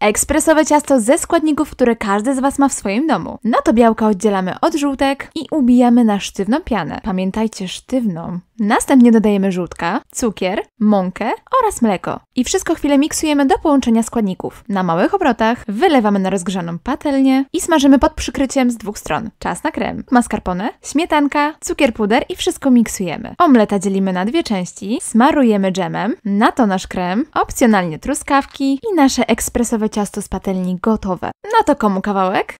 Ekspresowe ciasto ze składników, które każdy z Was ma w swoim domu. Na to białka oddzielamy od żółtek i ubijamy na sztywną pianę. Pamiętajcie, sztywną. Następnie dodajemy żółtka, cukier, mąkę oraz mleko. I wszystko chwilę miksujemy do połączenia składników. Na małych obrotach wylewamy na rozgrzaną patelnię i smażymy pod przykryciem z dwóch stron. Czas na krem. Mascarpone, śmietanka, cukier puder i wszystko miksujemy. Omleta dzielimy na dwie części, smarujemy dżemem, na to nasz krem, opcjonalnie truskawki i nasze ekspresowe ciasto z patelni gotowe. No to komu kawałek?